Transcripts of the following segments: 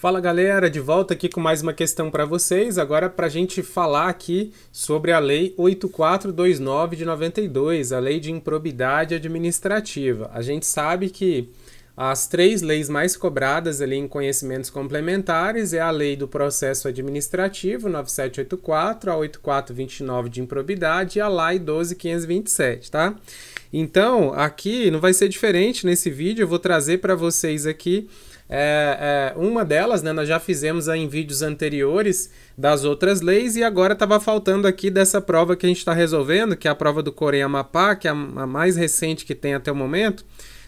Fala galera, de volta aqui com mais uma questão para vocês. Agora para a gente falar aqui sobre a Lei 8429 de 92, a Lei de Improbidade Administrativa. A gente sabe que as três leis mais cobradas ali em conhecimentos complementares é a Lei do Processo Administrativo 9784, a 8429 de improbidade e a LAI 12527, tá? Então, aqui não vai ser diferente nesse vídeo, eu vou trazer para vocês aqui é, é, uma delas, né, nós já fizemos em vídeos anteriores das outras leis e agora estava faltando aqui dessa prova que a gente está resolvendo, que é a prova do Coreia Mapá, que é a, a mais recente que tem até o momento.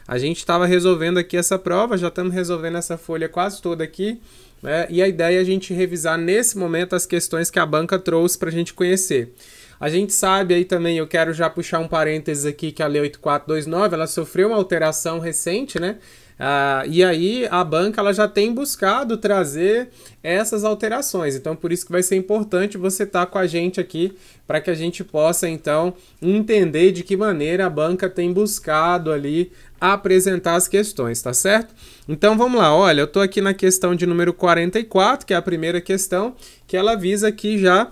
A gente estava resolvendo aqui essa prova, já estamos resolvendo essa folha quase toda aqui. Né, e a ideia é a gente revisar nesse momento as questões que a banca trouxe para a gente conhecer. A gente sabe aí também, eu quero já puxar um parênteses aqui, que a Lei 8429, ela sofreu uma alteração recente, né? Ah, e aí a banca ela já tem buscado trazer essas alterações. Então, por isso que vai ser importante você estar tá com a gente aqui para que a gente possa então entender de que maneira a banca tem buscado ali apresentar as questões, tá certo? Então vamos lá, olha, eu estou aqui na questão de número 44, que é a primeira questão, que ela visa aqui já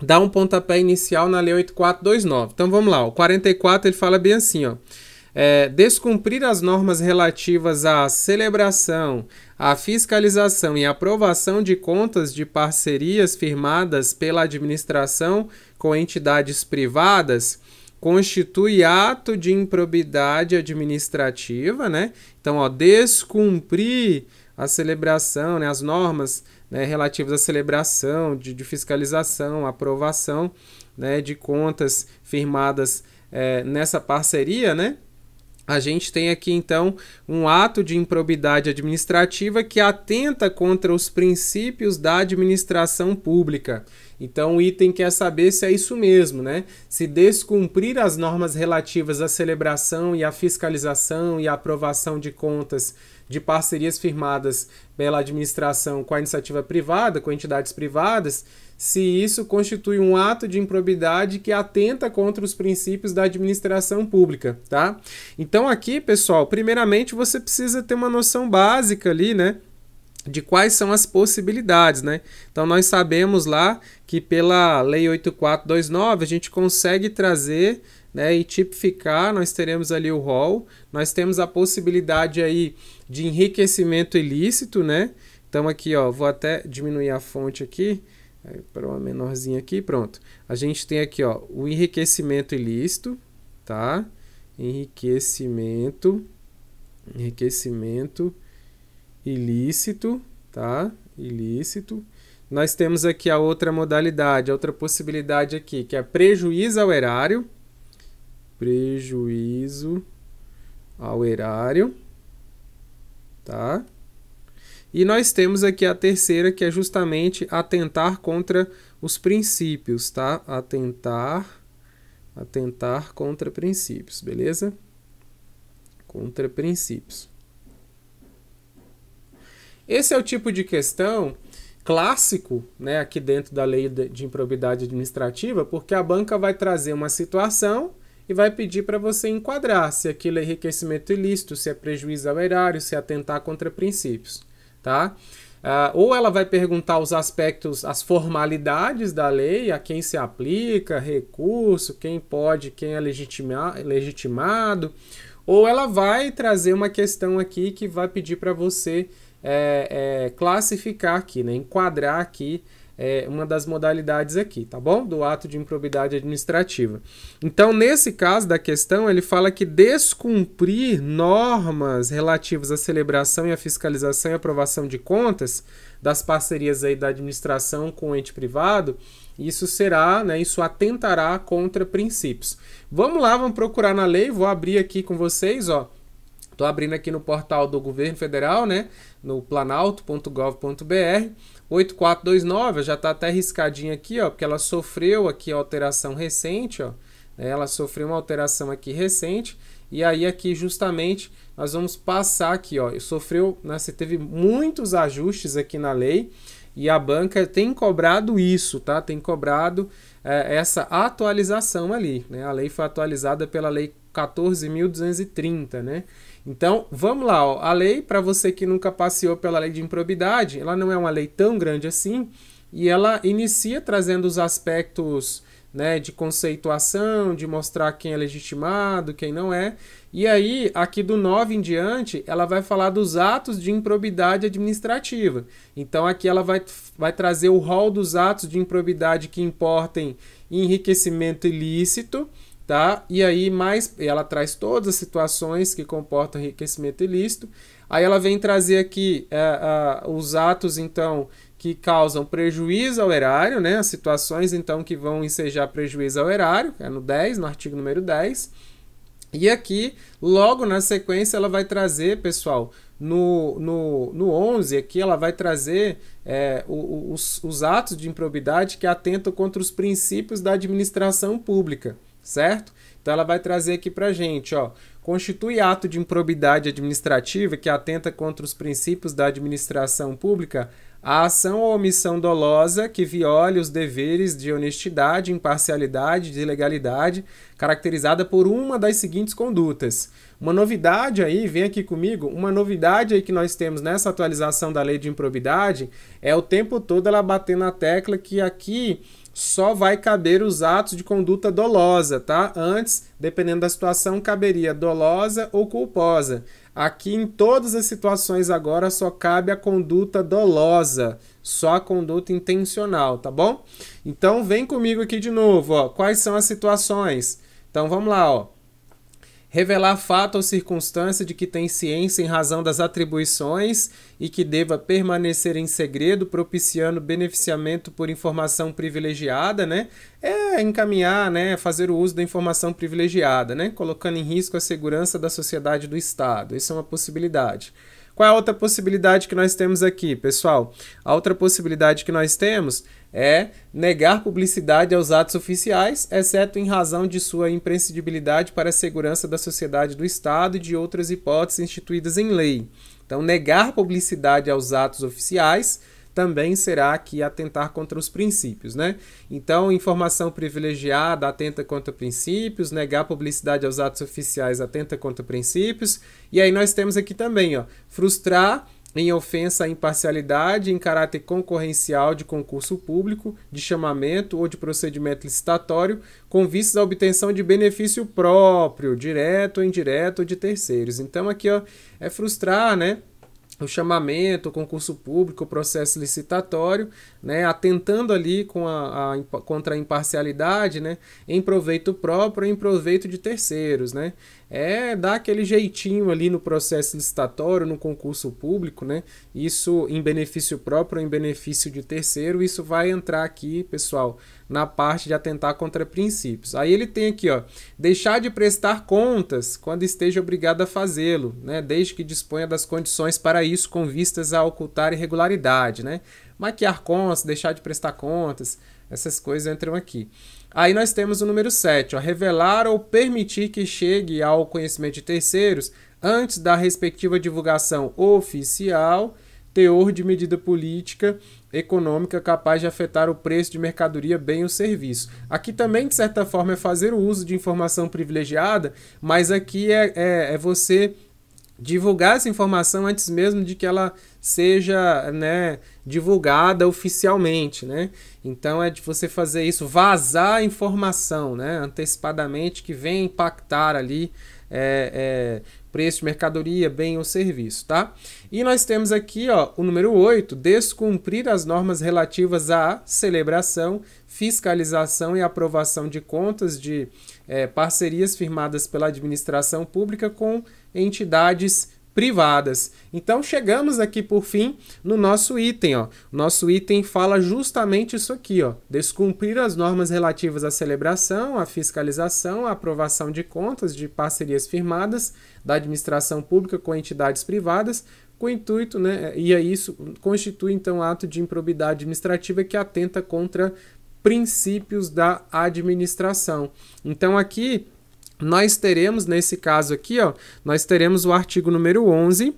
dar um pontapé inicial na Lei 8429. Então vamos lá, o 44 ele fala bem assim, ó é, descumprir as normas relativas à celebração, à fiscalização e aprovação de contas de parcerias firmadas pela administração com entidades privadas constitui ato de improbidade administrativa, né? Então, ó, descumprir a celebração, né, as normas né, relativas à celebração, de, de fiscalização, aprovação né, de contas firmadas é, nessa parceria, né? a gente tem aqui então um ato de improbidade administrativa que atenta contra os princípios da administração pública. Então o item quer saber se é isso mesmo, né? Se descumprir as normas relativas à celebração e à fiscalização e à aprovação de contas de parcerias firmadas pela administração com a iniciativa privada, com entidades privadas, se isso constitui um ato de improbidade que atenta contra os princípios da administração pública, tá? Então aqui, pessoal, primeiramente você precisa ter uma noção básica ali, né? de quais são as possibilidades, né? Então nós sabemos lá que pela lei 8429 a gente consegue trazer né, e tipificar, nós teremos ali o rol, nós temos a possibilidade aí de enriquecimento ilícito, né? Então aqui, ó, vou até diminuir a fonte aqui para uma menorzinha aqui, pronto. A gente tem aqui, ó, o enriquecimento ilícito, tá? Enriquecimento enriquecimento ilícito, tá? Ilícito. Nós temos aqui a outra modalidade, a outra possibilidade aqui, que é prejuízo ao erário, prejuízo ao erário, tá? E nós temos aqui a terceira, que é justamente atentar contra os princípios, tá? Atentar, atentar contra princípios, beleza? Contra princípios. Esse é o tipo de questão clássico, né, aqui dentro da lei de improbidade administrativa, porque a banca vai trazer uma situação e vai pedir para você enquadrar se aquilo é enriquecimento ilícito, se é prejuízo ao erário, se é atentar contra princípios, tá? Uh, ou ela vai perguntar os aspectos, as formalidades da lei, a quem se aplica, recurso, quem pode, quem é legitima, legitimado, ou ela vai trazer uma questão aqui que vai pedir para você é, é, classificar aqui, né, enquadrar aqui é, uma das modalidades aqui, tá bom? Do ato de improbidade administrativa. Então, nesse caso da questão, ele fala que descumprir normas relativas à celebração e à fiscalização e aprovação de contas das parcerias aí da administração com o ente privado, isso será, né, isso atentará contra princípios. Vamos lá, vamos procurar na lei, vou abrir aqui com vocês, ó. Estou abrindo aqui no portal do governo federal, né? No planalto.gov.br. 8429 já está até riscadinha aqui, ó, porque ela sofreu aqui alteração recente, ó. Né? Ela sofreu uma alteração aqui recente. E aí aqui justamente nós vamos passar aqui, ó. Sofreu, né, você teve muitos ajustes aqui na lei e a banca tem cobrado isso, tá? Tem cobrado é, essa atualização ali. Né? A lei foi atualizada pela Lei 14.230, né? Então, vamos lá, ó. a lei, para você que nunca passeou pela lei de improbidade, ela não é uma lei tão grande assim, e ela inicia trazendo os aspectos né, de conceituação, de mostrar quem é legitimado, quem não é, e aí, aqui do 9 em diante, ela vai falar dos atos de improbidade administrativa. Então, aqui ela vai, vai trazer o rol dos atos de improbidade que importem enriquecimento ilícito, tá? E aí, mais, ela traz todas as situações que comportam enriquecimento ilícito. Aí, ela vem trazer aqui é, os atos, então, que causam prejuízo ao erário, né? As situações, então, que vão ensejar prejuízo ao erário, é no 10, no artigo número 10. E aqui, logo na sequência, ela vai trazer, pessoal, no, no, no 11 aqui, ela vai trazer é, os, os atos de improbidade que atentam contra os princípios da administração pública, certo? Então, ela vai trazer aqui para gente, ó, constitui ato de improbidade administrativa que atenta contra os princípios da administração pública a ação ou omissão dolosa que viole os deveres de honestidade, imparcialidade, de legalidade, caracterizada por uma das seguintes condutas. Uma novidade aí, vem aqui comigo, uma novidade aí que nós temos nessa atualização da lei de improbidade é o tempo todo ela batendo na tecla que aqui só vai caber os atos de conduta dolosa, tá? Antes, dependendo da situação, caberia dolosa ou culposa. Aqui em todas as situações agora só cabe a conduta dolosa, só a conduta intencional, tá bom? Então vem comigo aqui de novo, ó. Quais são as situações? Então vamos lá, ó revelar fato ou circunstância de que tem ciência em razão das atribuições e que deva permanecer em segredo, propiciando beneficiamento por informação privilegiada, né? É encaminhar, né, fazer o uso da informação privilegiada, né, colocando em risco a segurança da sociedade do Estado. Isso é uma possibilidade. Qual é a outra possibilidade que nós temos aqui, pessoal? A outra possibilidade que nós temos é negar publicidade aos atos oficiais, exceto em razão de sua imprescindibilidade para a segurança da sociedade do Estado e de outras hipóteses instituídas em lei. Então, negar publicidade aos atos oficiais também será aqui atentar contra os princípios, né? Então, informação privilegiada atenta contra princípios, negar publicidade aos atos oficiais atenta contra princípios. E aí nós temos aqui também, ó, frustrar em ofensa à imparcialidade em caráter concorrencial de concurso público, de chamamento ou de procedimento licitatório, com vistas à obtenção de benefício próprio, direto ou indireto, de terceiros. Então aqui ó, é frustrar, né? o chamamento, o concurso público, o processo licitatório, né, atentando ali com a, a, contra a imparcialidade, né, em proveito próprio, em proveito de terceiros, né, é dar aquele jeitinho ali no processo licitatório, no concurso público, né, isso em benefício próprio, em benefício de terceiro, isso vai entrar aqui, pessoal, na parte de atentar contra princípios. Aí ele tem aqui, ó, deixar de prestar contas quando esteja obrigado a fazê-lo, né, desde que disponha das condições para isso com vistas a ocultar irregularidade, né? Maquiar contas, deixar de prestar contas, essas coisas entram aqui. Aí nós temos o número 7, ó, revelar ou permitir que chegue ao conhecimento de terceiros antes da respectiva divulgação oficial teor de medida política econômica capaz de afetar o preço de mercadoria, bem ou serviço. Aqui também, de certa forma, é fazer o uso de informação privilegiada, mas aqui é, é, é você divulgar essa informação antes mesmo de que ela seja né, divulgada oficialmente, né? Então é de você fazer isso, vazar informação, né? Antecipadamente que vem impactar ali é, é, preço de mercadoria, bem ou serviço, tá? E nós temos aqui, ó, o número 8, descumprir as normas relativas à celebração, fiscalização e aprovação de contas de é, parcerias firmadas pela administração pública com entidades privadas. Então chegamos aqui por fim no nosso item, ó. Nosso item fala justamente isso aqui, ó. Descumprir as normas relativas à celebração, à fiscalização, à aprovação de contas de parcerias firmadas da administração pública com entidades privadas, com o intuito, né? E a é isso constitui então ato de improbidade administrativa que atenta contra princípios da administração. Então aqui nós teremos, nesse caso aqui, ó, nós teremos o artigo número 11,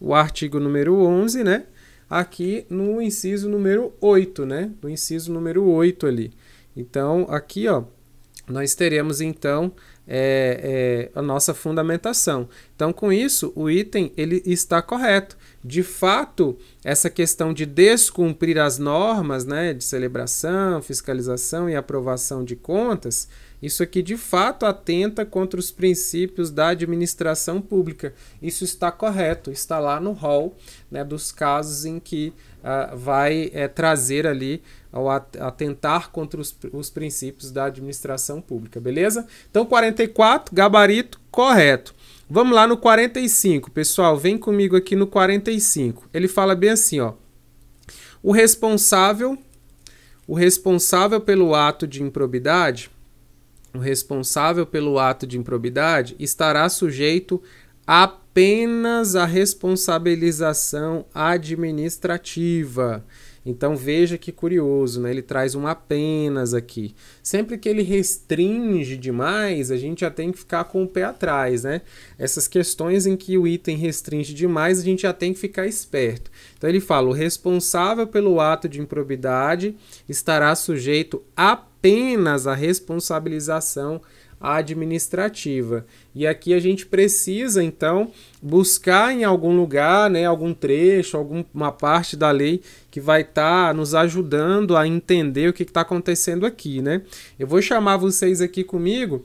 o artigo número 11, né? Aqui no inciso número 8, né? No inciso número 8 ali. Então, aqui, ó, nós teremos, então, é, é, a nossa fundamentação. Então, com isso, o item ele está correto. De fato, essa questão de descumprir as normas né, de celebração, fiscalização e aprovação de contas, isso aqui de fato atenta contra os princípios da administração pública. Isso está correto, está lá no rol né, dos casos em que uh, vai é, trazer ali ao atentar contra os, os princípios da administração pública, beleza? Então 44, gabarito correto. Vamos lá no 45, pessoal, vem comigo aqui no 45. Ele fala bem assim, ó. O responsável, o responsável pelo ato de improbidade o responsável pelo ato de improbidade estará sujeito apenas à responsabilização administrativa. Então veja que curioso, né? Ele traz um apenas aqui. Sempre que ele restringe demais, a gente já tem que ficar com o pé atrás, né? Essas questões em que o item restringe demais, a gente já tem que ficar esperto. Então ele fala: o responsável pelo ato de improbidade estará sujeito apenas apenas a responsabilização administrativa. E aqui a gente precisa, então, buscar em algum lugar, né, algum trecho, alguma parte da lei que vai estar tá nos ajudando a entender o que está acontecendo aqui. Né? Eu vou chamar vocês aqui comigo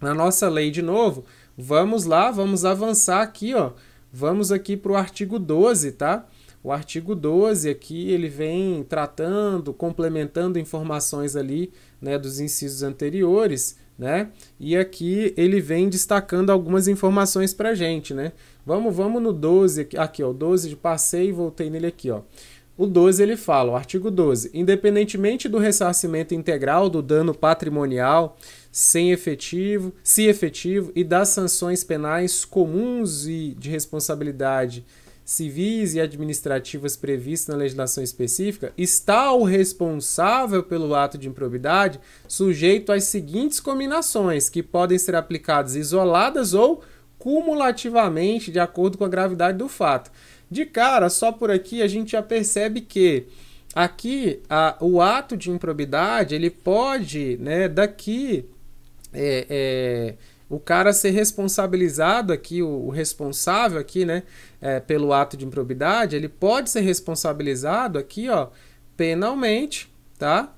na nossa lei de novo. Vamos lá, vamos avançar aqui, ó. Vamos aqui para o artigo 12, tá? O artigo 12 aqui ele vem tratando, complementando informações ali né, dos incisos anteriores, né? E aqui ele vem destacando algumas informações para gente, né? Vamos, vamos no 12 aqui, aqui ó, 12 de passei e voltei nele aqui, ó. O 12 ele fala, o artigo 12, independentemente do ressarcimento integral do dano patrimonial sem efetivo, se efetivo e das sanções penais comuns e de responsabilidade civis e administrativas previstas na legislação específica, está o responsável pelo ato de improbidade sujeito às seguintes combinações, que podem ser aplicadas isoladas ou cumulativamente, de acordo com a gravidade do fato. De cara, só por aqui a gente já percebe que aqui a, o ato de improbidade ele pode, né, daqui é, é, o cara ser responsabilizado aqui, o, o responsável aqui, né, é, pelo ato de improbidade, ele pode ser responsabilizado aqui, ó, penalmente, tá?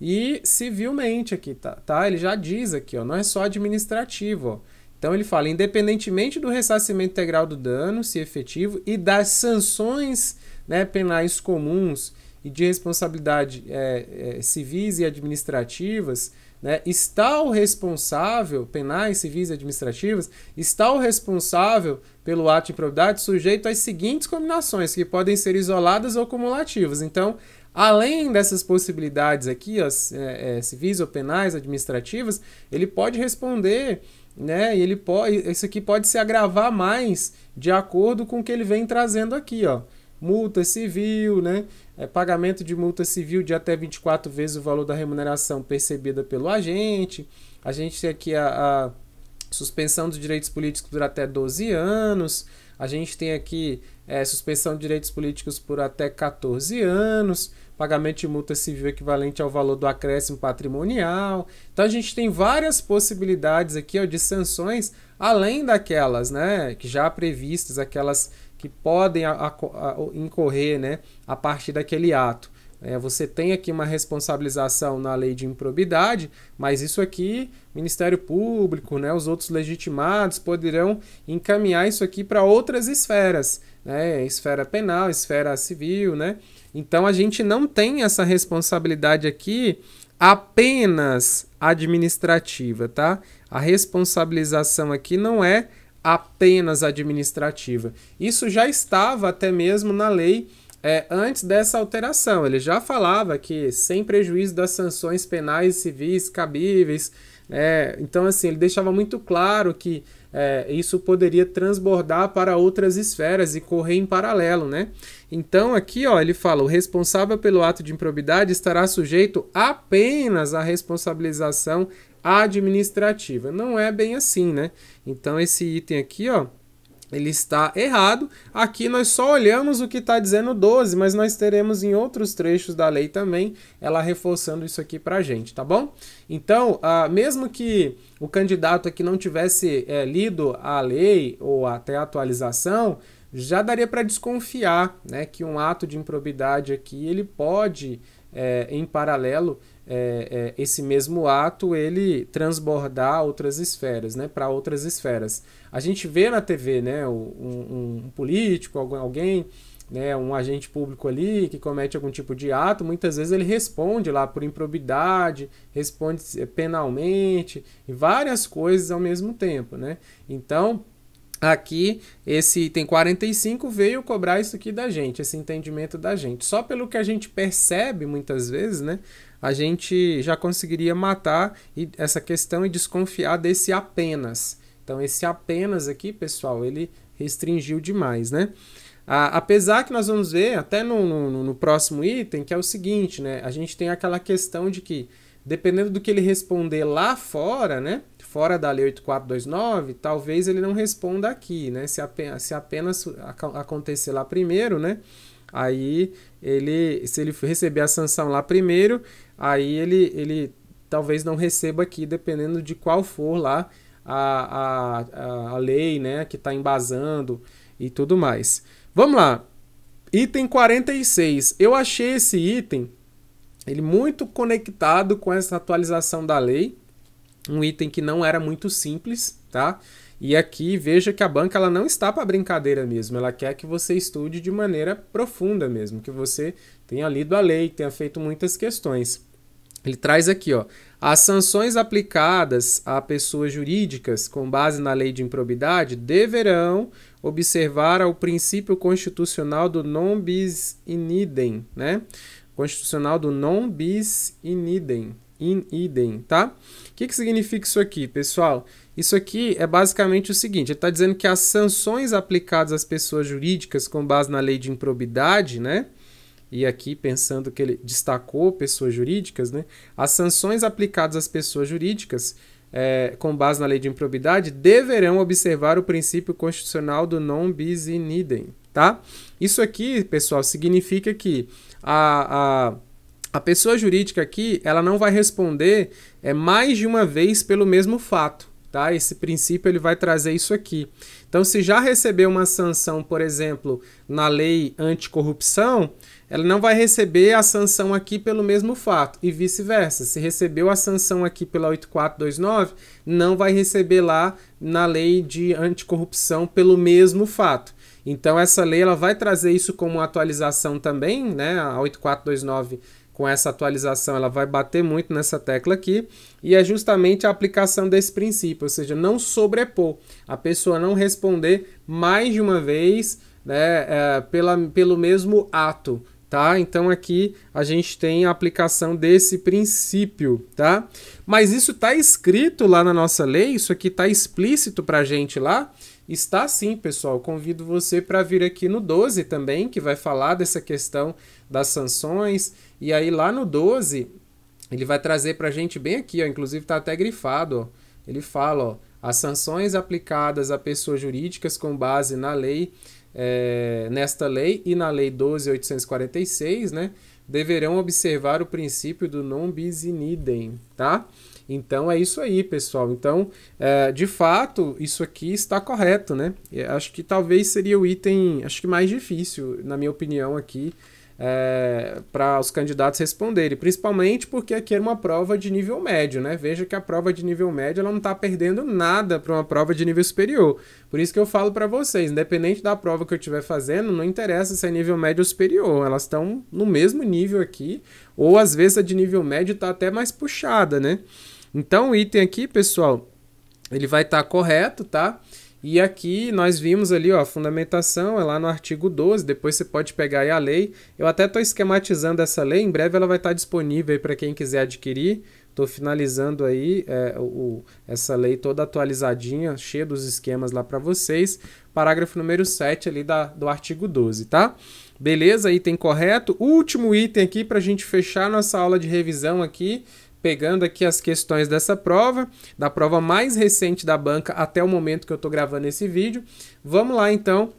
E civilmente aqui, tá? tá? Ele já diz aqui, ó, não é só administrativo, ó. Então ele fala, independentemente do ressarcimento integral do dano, se efetivo, e das sanções né, penais comuns e de responsabilidade é, é, civis e administrativas, né? Está o responsável, penais, civis e administrativas, está o responsável pelo ato de improbidade sujeito às seguintes combinações, que podem ser isoladas ou cumulativas. Então, além dessas possibilidades aqui, ó, é, é, civis ou penais, administrativas, ele pode responder né? E ele pode, isso aqui pode se agravar mais de acordo com o que ele vem trazendo aqui, ó multa civil, né? É, pagamento de multa civil de até 24 vezes o valor da remuneração percebida pelo agente. A gente tem aqui a, a suspensão dos direitos políticos por até 12 anos. A gente tem aqui é, suspensão de direitos políticos por até 14 anos, pagamento de multa civil equivalente ao valor do acréscimo patrimonial. Então a gente tem várias possibilidades aqui ó, de sanções, além daquelas né, que já previstas, aquelas que podem a, a, a, incorrer né, a partir daquele ato. É, você tem aqui uma responsabilização na lei de improbidade, mas isso aqui, Ministério Público, né, os outros legitimados poderão encaminhar isso aqui para outras esferas, né, esfera penal, esfera civil, né? Então a gente não tem essa responsabilidade aqui apenas administrativa, tá? A responsabilização aqui não é apenas administrativa. Isso já estava até mesmo na lei é, antes dessa alteração. Ele já falava que, sem prejuízo das sanções penais e civis cabíveis, é, então, assim, ele deixava muito claro que é, isso poderia transbordar para outras esferas e correr em paralelo, né? Então, aqui, ó, ele fala: o responsável pelo ato de improbidade estará sujeito apenas à responsabilização administrativa. Não é bem assim, né? Então esse item aqui, ó, ele está errado. Aqui nós só olhamos o que está dizendo 12, mas nós teremos em outros trechos da lei também ela reforçando isso aqui para a gente, tá bom? Então, ah, mesmo que o candidato aqui não tivesse é, lido a lei ou até a atualização, já daria para desconfiar né, que um ato de improbidade aqui ele pode, é, em paralelo, é, é, esse mesmo ato ele transbordar outras esferas, né, para outras esferas. A gente vê na TV, né, um, um político, alguém, né, um agente público ali que comete algum tipo de ato, muitas vezes ele responde lá por improbidade, responde é, penalmente e várias coisas ao mesmo tempo, né? Então Aqui, esse item 45 veio cobrar isso aqui da gente, esse entendimento da gente. Só pelo que a gente percebe muitas vezes, né? A gente já conseguiria matar essa questão e desconfiar desse apenas. Então, esse apenas aqui, pessoal, ele restringiu demais, né? A, apesar que nós vamos ver até no, no, no, próximo item, que é o seguinte, né? A gente tem aquela questão de que, dependendo do que ele responder lá fora, né? fora da Lei 8429, talvez ele não responda aqui, né? Se apenas, se apenas acontecer lá primeiro, né? Aí ele, se ele receber a sanção lá primeiro, aí ele, ele talvez não receba aqui, dependendo de qual for lá a, a, a lei, né? Que está embasando e tudo mais. Vamos lá. Item 46. Eu achei esse item ele muito conectado com essa atualização da lei, um item que não era muito simples, tá? E aqui veja que a banca ela não está para brincadeira mesmo, ela quer que você estude de maneira profunda mesmo, que você tenha lido a lei, tenha feito muitas questões. Ele traz aqui, ó, as sanções aplicadas a pessoas jurídicas com base na lei de improbidade deverão observar ao princípio constitucional do non bis in idem, né? Constitucional do non bis in idem, in idem, tá? O que, que significa isso aqui, pessoal? Isso aqui é basicamente o seguinte: ele está dizendo que as sanções aplicadas às pessoas jurídicas com base na lei de improbidade, né? E aqui pensando que ele destacou pessoas jurídicas, né? As sanções aplicadas às pessoas jurídicas é, com base na lei de improbidade deverão observar o princípio constitucional do non bis in idem, tá? Isso aqui, pessoal, significa que a, a a pessoa jurídica aqui, ela não vai responder é, mais de uma vez pelo mesmo fato, tá? Esse princípio ele vai trazer isso aqui. Então, se já recebeu uma sanção, por exemplo, na lei anticorrupção, ela não vai receber a sanção aqui pelo mesmo fato e vice-versa. Se recebeu a sanção aqui pela 8429, não vai receber lá na lei de anticorrupção pelo mesmo fato. Então, essa lei ela vai trazer isso como atualização também, né? A 8429 com essa atualização, ela vai bater muito nessa tecla aqui, e é justamente a aplicação desse princípio, ou seja, não sobrepor, a pessoa não responder mais de uma vez né, é, pela, pelo mesmo ato. Tá? Então aqui a gente tem a aplicação desse princípio, tá? Mas isso está escrito lá na nossa lei, isso aqui está explícito para a gente lá, Está sim, pessoal. Convido você para vir aqui no 12 também, que vai falar dessa questão das sanções. E aí lá no 12, ele vai trazer para a gente bem aqui, ó, inclusive está até grifado. Ó. Ele fala, ó, as sanções aplicadas a pessoas jurídicas com base na lei, é, nesta lei e na lei 12.846, né, deverão observar o princípio do non bis in idem, tá? Então é isso aí, pessoal. Então, é, de fato, isso aqui está correto, né? Eu acho que talvez seria o item, acho que mais difícil, na minha opinião, aqui. É, para os candidatos responderem, principalmente porque aqui era é uma prova de nível médio, né? Veja que a prova de nível médio ela não está perdendo nada para uma prova de nível superior. Por isso que eu falo para vocês, independente da prova que eu estiver fazendo, não interessa se é nível médio ou superior, elas estão no mesmo nível aqui, ou às vezes a de nível médio está até mais puxada, né? Então o item aqui, pessoal, ele vai estar tá correto, tá? E aqui nós vimos ali, ó, a fundamentação é lá no artigo 12, depois você pode pegar aí a lei. Eu até estou esquematizando essa lei, em breve ela vai estar tá disponível para quem quiser adquirir. Estou finalizando aí é, o, essa lei toda atualizadinha, cheia dos esquemas lá para vocês. Parágrafo número 7 ali da, do artigo 12, tá? Beleza, item correto. Último item aqui para a gente fechar nossa aula de revisão aqui pegando aqui as questões dessa prova, da prova mais recente da banca até o momento que eu estou gravando esse vídeo. Vamos lá então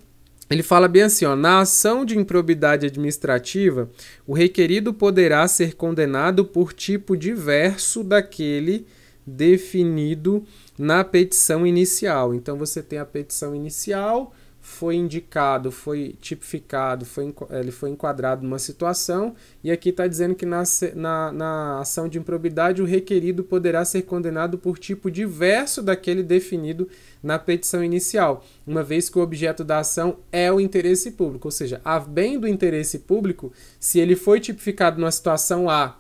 ele fala bem assim, ó, na ação de improbidade administrativa, o requerido poderá ser condenado por tipo diverso daquele definido na petição inicial. Então você tem a petição inicial, foi indicado, foi tipificado, foi, ele foi enquadrado numa situação, e aqui está dizendo que na, na, na ação de improbidade o requerido poderá ser condenado por tipo diverso daquele definido na petição inicial, uma vez que o objeto da ação é o interesse público, ou seja, a bem do interesse público, se ele foi tipificado numa situação A,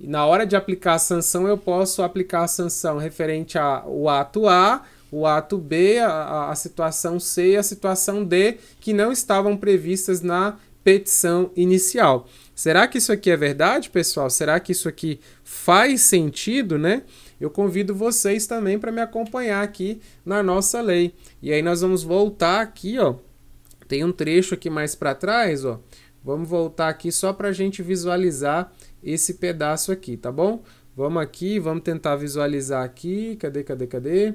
na hora de aplicar a sanção eu posso aplicar a sanção referente ao ato A, o ato B, a, a situação C e a situação D, que não estavam previstas na petição inicial. Será que isso aqui é verdade, pessoal? Será que isso aqui faz sentido, né? Eu convido vocês também para me acompanhar aqui na nossa lei. E aí nós vamos voltar aqui, ó. Tem um trecho aqui mais para trás, ó. Vamos voltar aqui só para a gente visualizar esse pedaço aqui, tá bom? Vamos aqui, vamos tentar visualizar aqui. Cadê, cadê, cadê?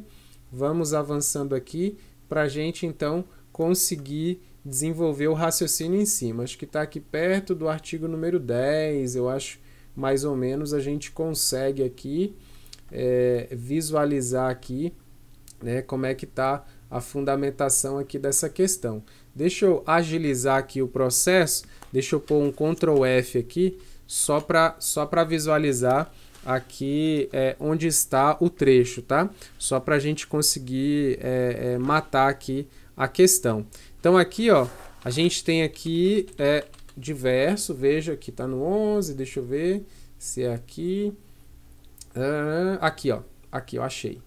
Vamos avançando aqui para a gente então conseguir desenvolver o raciocínio em cima. Acho que está aqui perto do artigo número 10, eu acho mais ou menos a gente consegue aqui é, visualizar aqui né, como é que está a fundamentação aqui dessa questão. Deixa eu agilizar aqui o processo, deixa eu pôr um Ctrl F aqui, só para só visualizar aqui é, onde está o trecho, tá? Só para a gente conseguir é, é, matar aqui a questão. Então aqui, ó, a gente tem aqui é, diverso, veja que está no 11, deixa eu ver se é aqui. Ah, aqui, ó, aqui eu achei.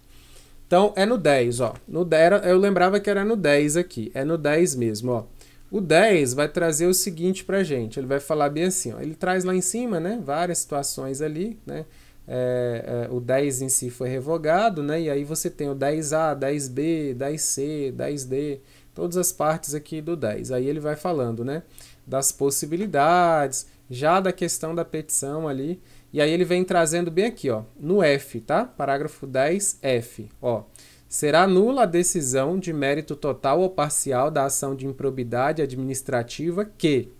Então é no 10, ó. No 10, eu lembrava que era no 10 aqui, é no 10 mesmo, ó. O 10 vai trazer o seguinte pra gente, ele vai falar bem assim, ó, ele traz lá em cima, né, várias situações ali, né, é, é, o 10 em si foi revogado, né? E aí você tem o 10A, 10B, 10C, 10D, todas as partes aqui do 10. Aí ele vai falando, né? Das possibilidades, já da questão da petição ali. E aí ele vem trazendo bem aqui, ó, no F, tá? Parágrafo 10F, ó. Será nula a decisão de mérito total ou parcial da ação de improbidade administrativa que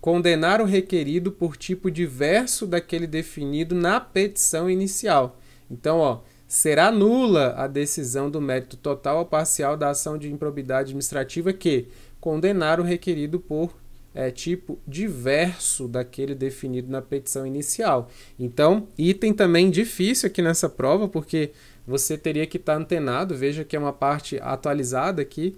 condenar o requerido por tipo diverso daquele definido na petição inicial. Então, ó, será nula a decisão do mérito total ou parcial da ação de improbidade administrativa que condenar o requerido por é, tipo diverso daquele definido na petição inicial. Então, item também difícil aqui nessa prova, porque você teria que estar tá antenado, veja que é uma parte atualizada aqui,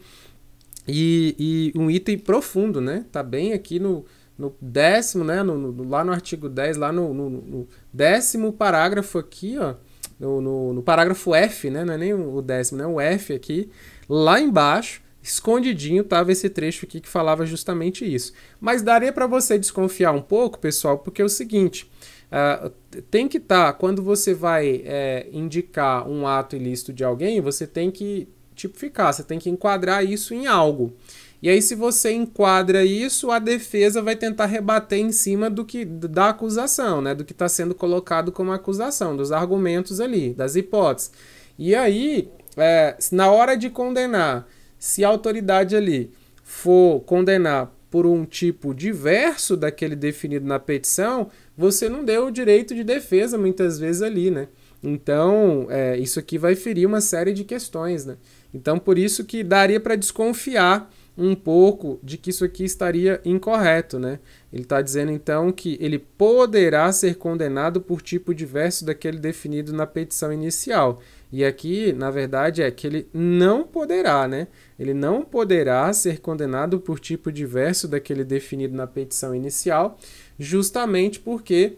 e, e um item profundo, né? Tá bem aqui no, no décimo, né, no, no, lá no artigo 10, lá no, no décimo parágrafo aqui, ó, no, parágrafo F, né, não é nem o décimo, né, o F aqui, lá embaixo, escondidinho estava esse trecho aqui que falava justamente isso. Mas daria para você desconfiar um pouco, pessoal, porque é o seguinte, uh, tem que estar, tá, quando você vai é, indicar um ato ilícito de alguém, você tem que tipificar, você tem que enquadrar isso em algo. E aí, se você enquadra isso, a defesa vai tentar rebater em cima do que da acusação, né? Do que está sendo colocado como acusação, dos argumentos ali, das hipóteses. E aí, é, na hora de condenar, se a autoridade ali for condenar por um tipo diverso daquele definido na petição, você não deu o direito de defesa muitas vezes ali, né? Então, é, isso aqui vai ferir uma série de questões, né? Então, por isso que daria para desconfiar um pouco de que isso aqui estaria incorreto, né? Ele está dizendo então que ele poderá ser condenado por tipo diverso daquele definido na petição inicial. E aqui, na verdade, é que ele não poderá, né? Ele não poderá ser condenado por tipo diverso daquele definido na petição inicial, justamente porque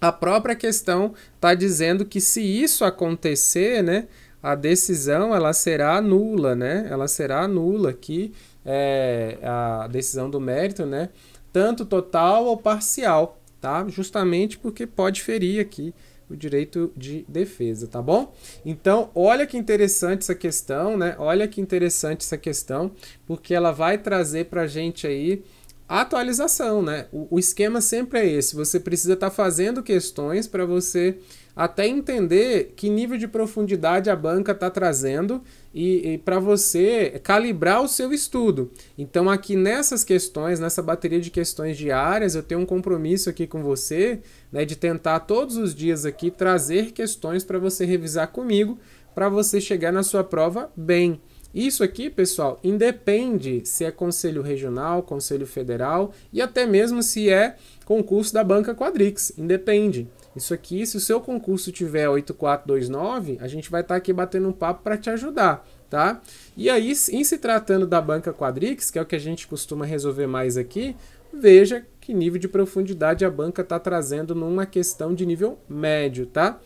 a própria questão está dizendo que se isso acontecer, né? a decisão ela será nula, né? Ela será nula aqui é, a decisão do mérito, né? Tanto total ou parcial, tá? Justamente porque pode ferir aqui o direito de defesa, tá bom? Então, olha que interessante essa questão, né? Olha que interessante essa questão, porque ela vai trazer para gente aí a atualização, né? O, o, esquema sempre é esse. Você precisa estar tá fazendo questões para você até entender que nível de profundidade a banca está trazendo e, e para você calibrar o seu estudo. Então, aqui nessas questões, nessa bateria de questões diárias, eu tenho um compromisso aqui com você, né? De tentar todos os dias aqui trazer questões para você revisar comigo, para você chegar na sua prova bem. Isso aqui, pessoal, independe se é conselho regional, conselho federal e até mesmo se é concurso da banca Quadrix. Independe. Isso aqui, se o seu concurso tiver 8429, a gente vai estar tá aqui batendo um papo para te ajudar, tá? E aí, em se tratando da banca Quadrix, que é o que a gente costuma resolver mais aqui, veja que nível de profundidade a banca está trazendo numa questão de nível médio, tá?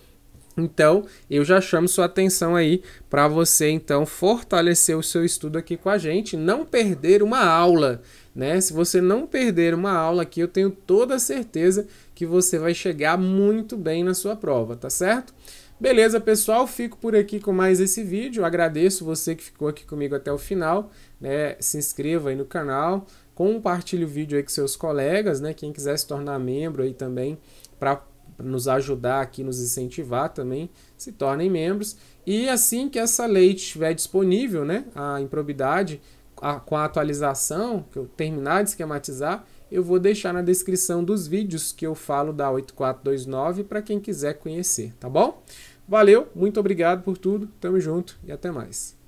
Então, eu já chamo sua atenção aí para você então fortalecer o seu estudo aqui com a gente, não perder uma aula, né? Se você não perder uma aula aqui, eu tenho toda a certeza que você vai chegar muito bem na sua prova, tá certo? Beleza, pessoal, fico por aqui com mais esse vídeo. agradeço você que ficou aqui comigo até o final, né? Se inscreva aí no canal, compartilhe o vídeo aí com seus colegas, né? Quem quiser se tornar membro aí também para para nos ajudar aqui, nos incentivar também, se tornem membros. E assim que essa lei estiver disponível, né, a improbidade, a, com a atualização, que eu terminar de esquematizar, eu vou deixar na descrição dos vídeos que eu falo da 8429 para quem quiser conhecer, tá bom? Valeu, muito obrigado por tudo, tamo junto e até mais.